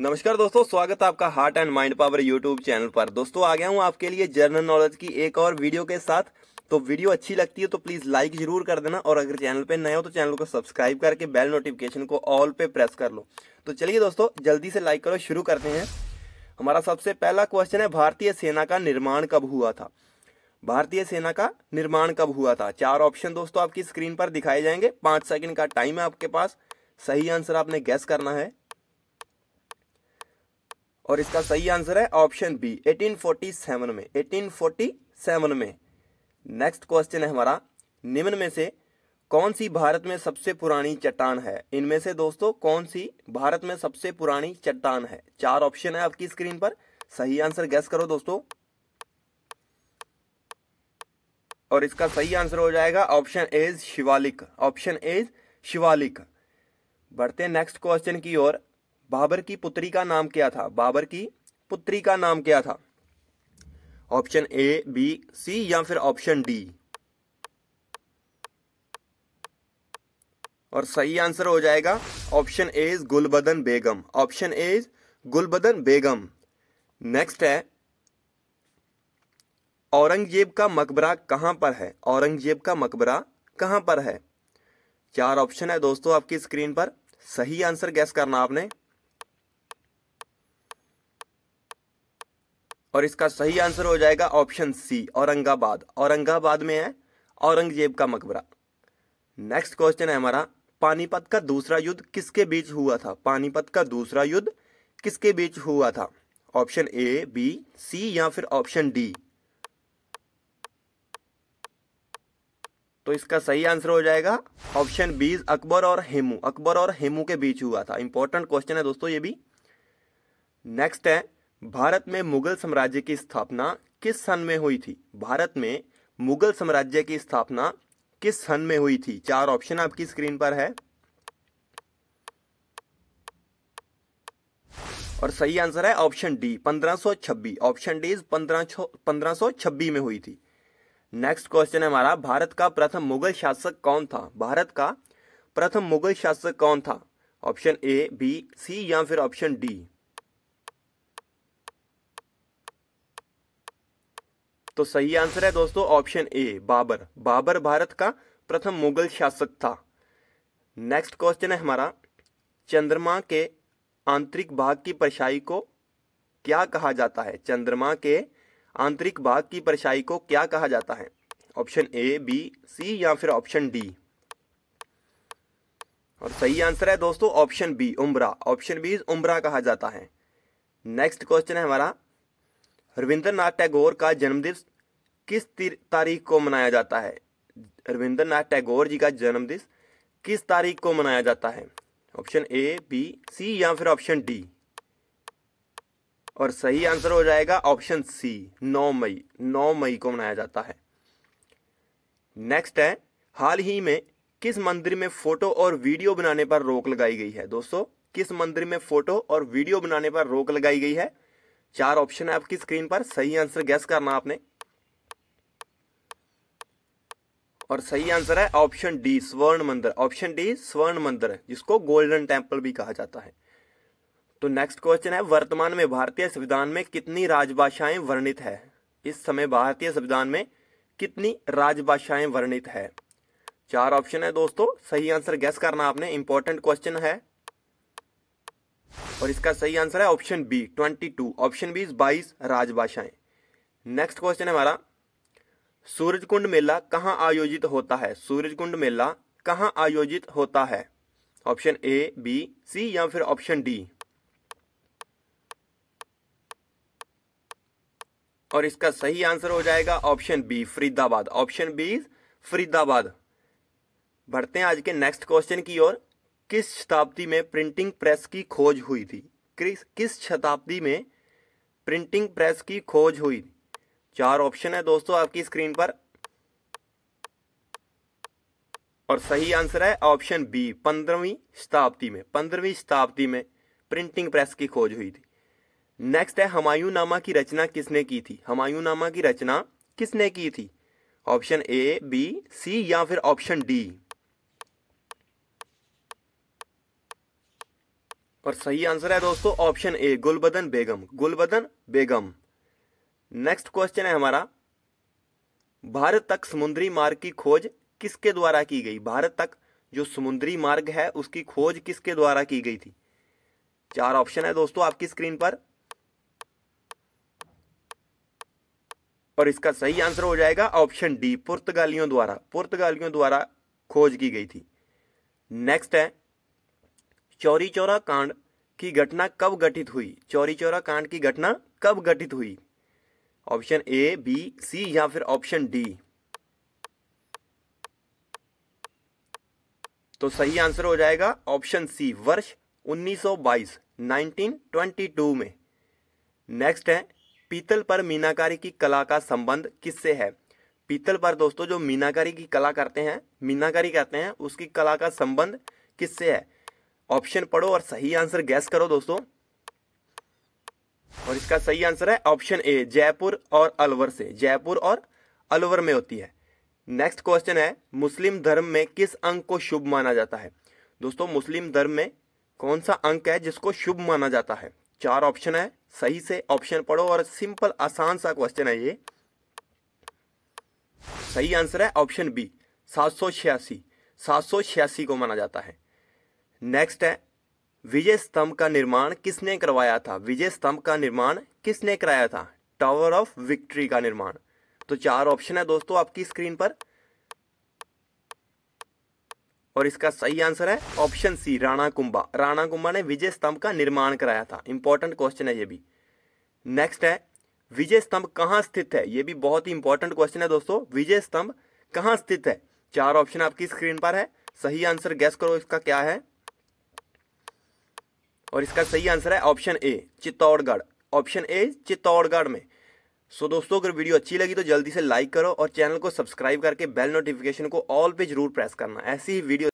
नमस्कार दोस्तों स्वागत है आपका heart and mind power YouTube channel पर दोस्तों आ गया हूँ आपके लिए जर्नल नॉलेज की एक और वीडियो के साथ तो वीडियो अच्छी लगती है तो प्लीज़ लाइक जरूर कर देना और अगर चैनल पे नए हो तो चैनल को सब्सक्राइब करके बेल नोटिफिकेशन को ऑल पे प्रेस कर लो तो चलिए दोस्तों जल्दी से लाइक करो शुरू करते हैं हमारा सबसे पहला क्वेश्चन है भारतीय सेना का निर्माण कब हुआ था भारतीय सेना का निर्माण कब हुआ था चार ऑप्शन दोस्तों आपकी स्क्रीन पर दिखाए जाएंगे पांच सेकेंड का टाइम है आपके पास सही आंसर आपने गैस करना है और इसका सही आंसर है ऑप्शन बी 1847 में 1847 में नेक्स्ट क्वेश्चन है हमारा निम्न में से कौन सी भारत में सबसे पुरानी चट्टान है इनमें से दोस्तों कौन सी भारत में सबसे पुरानी चट्टान है चार ऑप्शन है आपकी स्क्रीन पर सही आंसर गैस करो दोस्तों और इसका सही आंसर हो जाएगा option A is Shivalik option A is Shivalik बढ़ते हैं नेक्स्ट क्वेश्चन की ओर बाबर की पुत्री का नाम क्या था बाबर की पुत्री का नाम क्या था ऑप्शन ए बी सी या फिर ऑप्शन डी और सही आंसर हो जाएगा option A is Gulbadan Begum option A is Gulbadan Begum next है औरंगजेब का मकबरा कहां पर है औरंगजेब का मकबरा कहां पर है चार ऑप्शन है दोस्तों आपकी स्क्रीन पर सही आंसर गैस करना आपने और इसका सही आंसर हो जाएगा ऑप्शन सी औरंगाबाद औरंगाबाद में है औरंगजेब का मकबरा नेक्स्ट क्वेश्चन है हमारा पानीपत का दूसरा युद्ध किसके बीच हुआ था पानीपत का दूसरा युद्ध किसके बीच हुआ था ऑप्शन ए बी सी या फिर ऑप्शन डी तो इसका सही आंसर हो जाएगा ऑप्शन बी अकबर और हेमू अकबर और हेमू के बीच हुआ था इंपॉर्टेंट क्वेश्चन है दोस्तों ये भी नेक्स्ट है भारत में मुगल साम्राज्य की स्थापना किस सन में हुई थी भारत में मुगल साम्राज्य की स्थापना किस सन में हुई थी चार ऑप्शन आपकी स्क्रीन पर है और सही आंसर है option D 1526 option D is पंद्रह में हुई थी नेक्स्ट क्वेश्चन है हमारा भारत का प्रथम मुगल शासक कौन था भारत का प्रथम मुगल शासक कौन था ऑप्शन ए बी सी या फिर ऑप्शन डी तो सही आंसर है दोस्तों ऑप्शन ए बाबर बाबर भारत का प्रथम मुगल शासक था नेक्स्ट क्वेश्चन है हमारा चंद्रमा के आंतरिक भाग की परछाई को क्या कहा जाता है चंद्रमा के आंतरिक भाग की परछाई को क्या कहा जाता है ऑप्शन ए बी सी या फिर ऑप्शन डी और सही आंसर है दोस्तों ऑप्शन बी उम्रा ऑप्शन बी उम्रा कहा जाता है नेक्स्ट क्वेश्चन है हमारा रविंद्रनाथ टैगोर का जन्मदिवस किस तारीख को मनाया जाता है रविंद्रनाथ टैगोर जी का जन्मदिन किस तारीख को मनाया जाता है ऑप्शन ए बी सी या फिर ऑप्शन डी और सही आंसर हो जाएगा ऑप्शन सी 9 मई 9 मई को मनाया जाता है नेक्स्ट है हाल ही में किस मंदिर में फोटो और वीडियो बनाने पर रोक लगाई गई है दोस्तों किस मंदिर में फोटो और वीडियो बनाने पर रोक लगाई गई है चार ऑप्शन है आपकी स्क्रीन पर सही आंसर गैस करना आपने और सही आंसर है ऑप्शन डी स्वर्ण मंदिर ऑप्शन डी स्वर्ण मंदिर जिसको गोल्डन टेम्पल भी कहा जाता है तो नेक्स्ट क्वेश्चन है वर्तमान में भारतीय संविधान में कितनी राजभाषाएं वर्णित है इस समय भारतीय संविधान में कितनी राजभाषाएं वर्णित है चार ऑप्शन है दोस्तों सही आंसर गैस करना आपने इंपॉर्टेंट क्वेश्चन है और इसका सही आंसर है option B twenty two option B बाईस राजभाषाएं नेक्स्ट क्वेश्चन है हमारा सूरज कुंड मेला कहाँ आयोजित होता है सूरज कुंड मेला कहाँ आयोजित होता है ऑप्शन ए बी सी या फिर ऑप्शन डी और इसका सही आंसर हो जाएगा option B Faridabad option B Faridabad बढ़ते हैं आज के नेक्स्ट क्वेश्चन की ओर किस शताब्दी में प्रिंटिंग प्रेस की खोज हुई थी किस किस शताब्दी में प्रिंटिंग प्रेस की खोज हुई थी चार ऑप्शन है दोस्तों आपकी स्क्रीन पर और सही आंसर है ऑप्शन बी पंद्रहवीं शताब्दी में पंद्रहवीं शताब्दी में प्रिंटिंग प्रेस की खोज हुई थी नेक्स्ट है हमायू नामा की रचना किसने की थी हमायू नामा की रचना किसने की थी ऑप्शन ए बी सी या फिर ऑप्शन डी और सही आंसर है दोस्तों option A Gulbadan Begum Gulbadan Begum next question है हमारा भारत तक समुद्री मार्ग की खोज किसके द्वारा की गई भारत तक जो समुद्री मार्ग है उसकी खोज किसके द्वारा की गई थी चार ऑप्शन है दोस्तों आपकी स्क्रीन पर और इसका सही आंसर हो जाएगा ऑप्शन डी पुर्तगालियों द्वारा पुर्तगालियों द्वारा खोज की गई थी नेक्स्ट है चौरी चौरा कांड की घटना कब घटित हुई चौरी चौरा कांड की घटना कब घटित हुई ऑप्शन ए बी सी या फिर ऑप्शन डी तो सही आंसर हो जाएगा ऑप्शन सी वर्ष 1922 1922 में नेक्स्ट है पीतल पर मीनाकारी की कला का संबंध किससे है पीतल पर दोस्तों जो मीनाकारी की कला करते हैं मीनाकारी करते हैं उसकी कला का संबंध किससे है ऑप्शन पढ़ो और सही आंसर गैस करो दोस्तों और इसका सही आंसर है ऑप्शन ए जयपुर और अलवर से जयपुर और अलवर में होती है नेक्स्ट क्वेश्चन है मुस्लिम धर्म में किस अंक को शुभ माना जाता है दोस्तों मुस्लिम धर्म में कौन सा अंक है जिसको शुभ माना जाता है चार ऑप्शन है सही से ऑप्शन पढ़ो और सिंपल आसान सा क्वेश्चन है ये सही आंसर है ऑप्शन बी सात सौ छियासी सात सौ छियासी को माना जाता है नेक्स्ट है विजय स्तंभ का निर्माण किसने करवाया था विजय स्तंभ का निर्माण किसने कराया था टावर ऑफ विक्ट्री का निर्माण तो चार ऑप्शन है दोस्तों आपकी स्क्रीन पर और इसका सही आंसर है ऑप्शन सी राणा कुंभा राणा कुंभा ने विजय स्तंभ का निर्माण कराया था इंपॉर्टेंट क्वेश्चन है ये भी नेक्स्ट है विजय स्तंभ कहां स्थित है ये भी बहुत ही इंपॉर्टेंट क्वेश्चन है दोस्तों विजय स्तंभ कहां स्थित है चार ऑप्शन आपकी स्क्रीन पर है सही आंसर गैस करो इसका क्या है और इसका सही आंसर है option A Chittorgarh option A Chittorgarh में सो so, दोस्तों अगर वीडियो अच्छी लगी तो जल्दी से लाइक करो और चैनल को सब्सक्राइब करके बेल नोटिफिकेशन को ऑल पे जरूर प्रेस करना ऐसी ही वीडियो